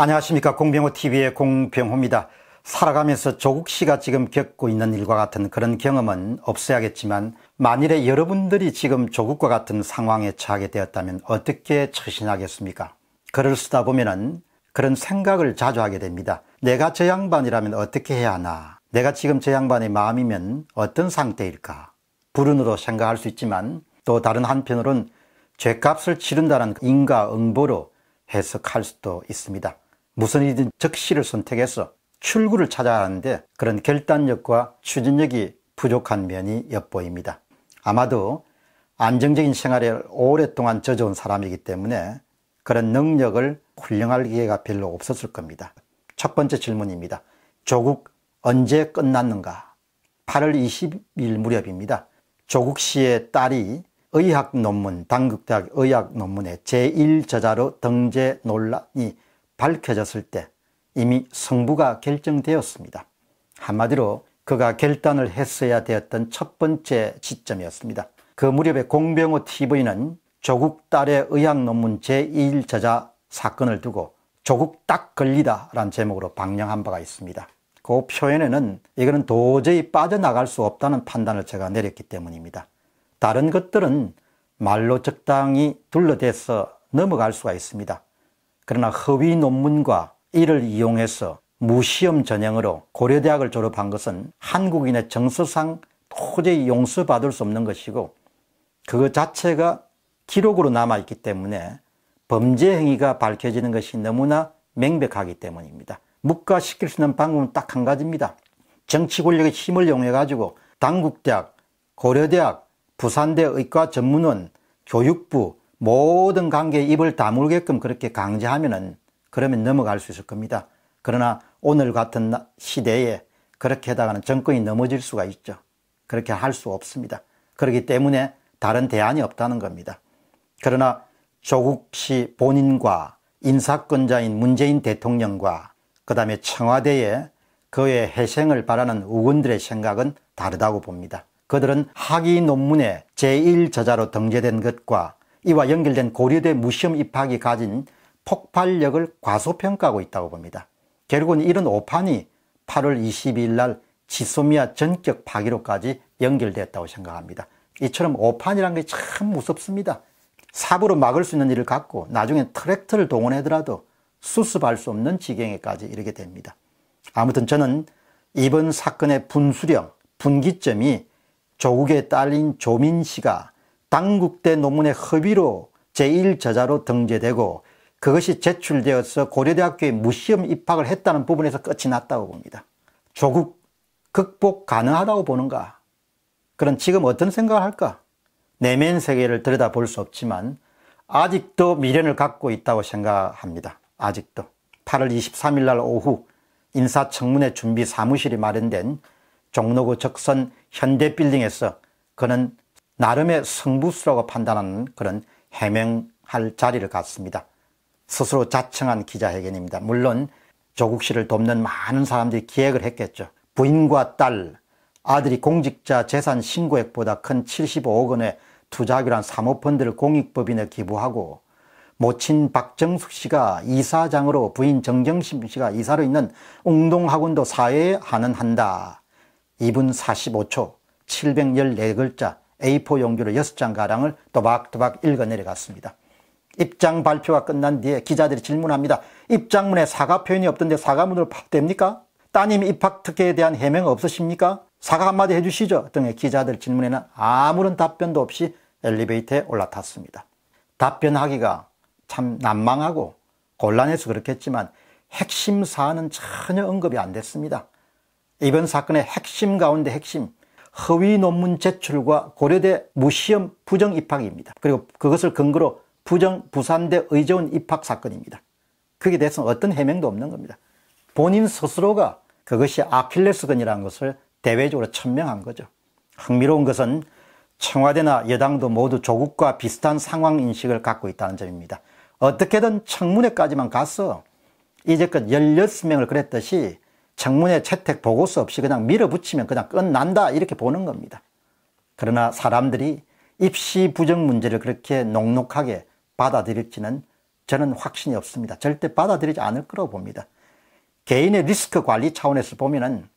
안녕하십니까 공병호TV의 공병호입니다. 살아가면서 조국 씨가 지금 겪고 있는 일과 같은 그런 경험은 없어야겠지만 만일에 여러분들이 지금 조국과 같은 상황에 처하게 되었다면 어떻게 처신하겠습니까? 글을 쓰다 보면은 그런 생각을 자주 하게 됩니다. 내가 저 양반이라면 어떻게 해야 하나? 내가 지금 저 양반의 마음이면 어떤 상태일까? 불운으로 생각할 수 있지만 또 다른 한편으론 죄값을 치른다는 인과응보로 해석할 수도 있습니다. 무슨 이든 적시를 선택해서 출구를 찾아야 하는데 그런 결단력과 추진력이 부족한 면이 엿보입니다. 아마도 안정적인 생활에 오랫동안 젖어온 사람이기 때문에 그런 능력을 훌륭할 기회가 별로 없었을 겁니다. 첫 번째 질문입니다. 조국 언제 끝났는가? 8월 20일 무렵입니다. 조국 씨의 딸이 의학 논문, 당국대학 의학 논문의 제1저자로 등재 논란이 밝혀졌을 때 이미 승부가 결정되었습니다. 한마디로 그가 결단을 했어야 되었던 첫 번째 지점이었습니다. 그 무렵에 공병호 TV는 조국 딸의 의학 논문 제2일 저자 사건을 두고 조국 딱걸리다 라는 제목으로 방영한 바가 있습니다. 그 표현에는 이거는 도저히 빠져나갈 수 없다는 판단을 제가 내렸기 때문입니다. 다른 것들은 말로 적당히 둘러대서 넘어갈 수가 있습니다. 그러나 허위 논문과 이를 이용해서 무시험 전형으로 고려대학을 졸업한 것은 한국인의 정서상 도저히 용서받을 수 없는 것이고 그 자체가 기록으로 남아있기 때문에 범죄 행위가 밝혀지는 것이 너무나 명백하기 때문입니다. 묵과시킬 수 있는 방법은 딱 한 가지입니다. 정치 권력의 힘을 이용해가지고 당국대학, 고려대학, 부산대 의과전문원, 교육부, 모든 관계에 입을 다물게끔 그렇게 강제하면은 그러면 넘어갈 수 있을 겁니다. 그러나 오늘 같은 시대에 그렇게 해다가는 정권이 넘어질 수가 있죠. 그렇게 할 수 없습니다. 그렇기 때문에 다른 대안이 없다는 겁니다. 그러나 조국 씨 본인과 인사권자인 문재인 대통령과 그 다음에 청와대에 그의 회생을 바라는 의원들의 생각은 다르다고 봅니다. 그들은 학위 논문에 제1저자로 등재된 것과 이와 연결된 고려대 무시험 입학이 가진 폭발력을 과소평가하고 있다고 봅니다. 결국은 이런 오판이 8월 22일 날 지소미아 전격 파기로까지 연결되었다고 생각합니다. 이처럼 오판이란 게 참 무섭습니다. 삽으로 막을 수 있는 일을 갖고 나중에 트랙터를 동원하더라도 수습할 수 없는 지경에까지 이르게 됩니다. 아무튼 저는 이번 사건의 분수령, 분기점이 조국에 딸린 조민 씨가 당국대 논문의 허위로 제1저자로 등재되고 그것이 제출되어서 고려대학교에 무시험 입학을 했다는 부분에서 끝이 났다고 봅니다. 조국 극복 가능하다고 보는가? 그럼 지금 어떤 생각을 할까? 내면 세계를 들여다볼 수 없지만 아직도 미련을 갖고 있다고 생각합니다. 아직도. 8월 23일 날 오후 인사청문회 준비 사무실이 마련된 종로구 적선 현대빌딩에서 그는 나름의 승부수라고 판단하는 그런 해명할 자리를 갖습니다. 스스로 자청한 기자회견입니다. 물론 조국 씨를 돕는 많은 사람들이 기획을 했겠죠. 부인과 딸, 아들이 공직자 재산 신고액보다 큰 75억 원의 투자하기로 사모펀드를 공익법인에 기부하고 모친 박정숙 씨가 이사장으로 부인 정경심 씨가 이사로 있는 웅동학원도 사회에 한은한다. 2분 45초 714글자 A4 용기로 6장 가량을 또박또박 읽어 내려갔습니다. 입장 발표가 끝난 뒤에 기자들이 질문합니다. 입장문에 사과 표현이 없던데 사과문으로 됩니까? 따님 입학 특혜에 대한 해명 없으십니까? 사과 한마디 해주시죠 등의 기자들 질문에는 아무런 답변도 없이 엘리베이터에 올라탔습니다. 답변하기가 참 난망하고 곤란해서 그렇겠지만 핵심 사안은 전혀 언급이 안 됐습니다. 이번 사건의 핵심 가운데 핵심 허위 논문 제출과 고려대 무시험 부정 입학입니다. 그리고 그것을 근거로 부정 부산대 의대원 입학 사건입니다. 그게 대해서는 어떤 해명도 없는 겁니다. 본인 스스로가 그것이 아킬레스건이라는 것을 대외적으로 천명한 거죠. 흥미로운 것은 청와대나 여당도 모두 조국과 비슷한 상황 인식을 갖고 있다는 점입니다. 어떻게든 청문회까지만 가서 이제껏 16명을 그랬듯이 청문회 채택 보고서 없이 그냥 밀어붙이면 그냥 끝난다 이렇게 보는 겁니다. 그러나 사람들이 입시 부정 문제를 그렇게 녹록하게 받아들일지는 저는 확신이 없습니다. 절대 받아들이지 않을 거라고 봅니다. 개인의 리스크 관리 차원에서 보면은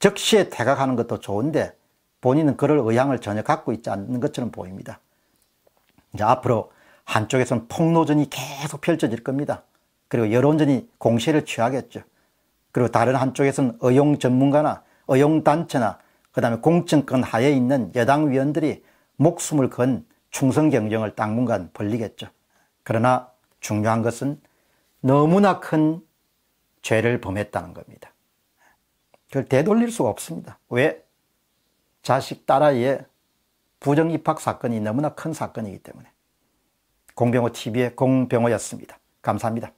적시에 태각하는 것도 좋은데 본인은 그럴 의향을 전혀 갖고 있지 않는 것처럼 보입니다. 이제 앞으로 한쪽에서는 폭로전이 계속 펼쳐질 겁니다. 그리고 여론전이 공세를 취하겠죠. 그리고 다른 한쪽에서는 의용 전문가나 의용단체나 그 다음에 공천권 하에 있는 여당 위원들이 목숨을 건 충성 경쟁을 당분간 벌리겠죠. 그러나 중요한 것은 너무나 큰 죄를 범했다는 겁니다. 그걸 되돌릴 수가 없습니다. 왜? 자식 딸아이의 부정 입학 사건이 너무나 큰 사건이기 때문에. 공병호 TV의 공병호였습니다. 감사합니다.